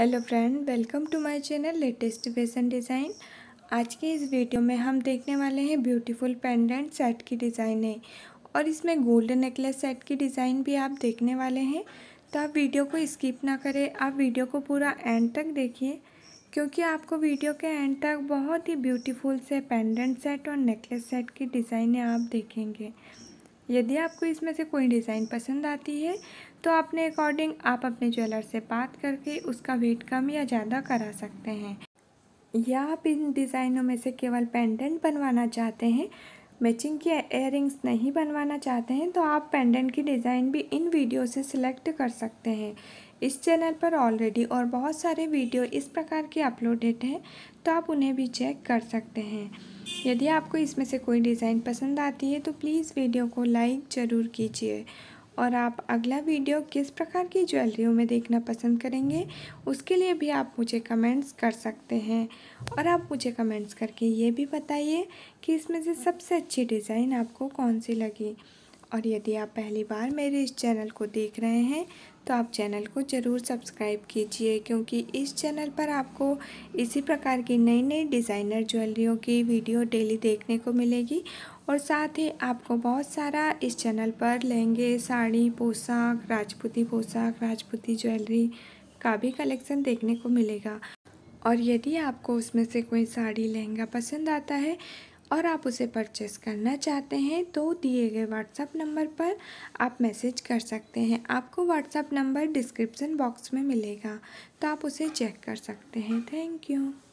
hello friend welcome to my channel latest fashion design आज के इस वीडियो में हम देखने वाले हैं ब्यूटीफुल पेंडेंट सेट की डिज़ाइन है और इसमें गोल्डन नेकलेस सेट की डिज़ाइन भी आप देखने वाले हैं तो आप वीडियो को स्किप ना करें आप वीडियो को पूरा एंड तक देखिए क्योंकि आपको वीडियो के एंड तक बहुत ही ब्यूटीफुल से पेंडेंट सेट और नेकलेस सेट की डिज़ाइनें आप देखेंगे यदि आपको इसमें से कोई डिज़ाइन पसंद आती है तो अपने अकॉर्डिंग आप अपने ज्वेलर से बात करके उसका वेट कम या ज़्यादा करा सकते हैं या आप इन डिज़ाइनों में से केवल पेंडेंट बनवाना चाहते हैं मैचिंग की एयर नहीं बनवाना चाहते हैं तो आप पेंडेंट की डिज़ाइन भी इन वीडियो से सिलेक्ट कर सकते हैं इस चैनल पर ऑलरेडी और बहुत सारे वीडियो इस प्रकार के अपलोडेड हैं तो आप उन्हें भी चेक कर सकते हैं यदि आपको इसमें से कोई डिज़ाइन पसंद आती है तो प्लीज़ वीडियो को लाइक ज़रूर कीजिए और आप अगला वीडियो किस प्रकार की ज्वेलरियों में देखना पसंद करेंगे उसके लिए भी आप मुझे कमेंट्स कर सकते हैं और आप मुझे कमेंट्स करके ये भी बताइए कि इसमें से सबसे अच्छी डिज़ाइन आपको कौन सी लगी और यदि आप पहली बार मेरे इस चैनल को देख रहे हैं तो आप चैनल को ज़रूर सब्सक्राइब कीजिए क्योंकि इस चैनल पर आपको इसी प्रकार की नई नई डिज़ाइनर ज्वेलरियों की वीडियो डेली देखने को मिलेगी और साथ ही आपको बहुत सारा इस चैनल पर लहंगे साड़ी पोशाक राजपूती पोशाक राजपूती ज्वेलरी का भी कलेक्शन देखने को मिलेगा और यदि आपको उसमें से कोई साड़ी लहंगा पसंद आता है और आप उसे परचेस करना चाहते हैं तो दिए गए व्हाट्सएप नंबर पर आप मैसेज कर सकते हैं आपको व्हाट्सएप नंबर डिस्क्रिप्सन बॉक्स में मिलेगा तो आप उसे चेक कर सकते हैं थैंक यू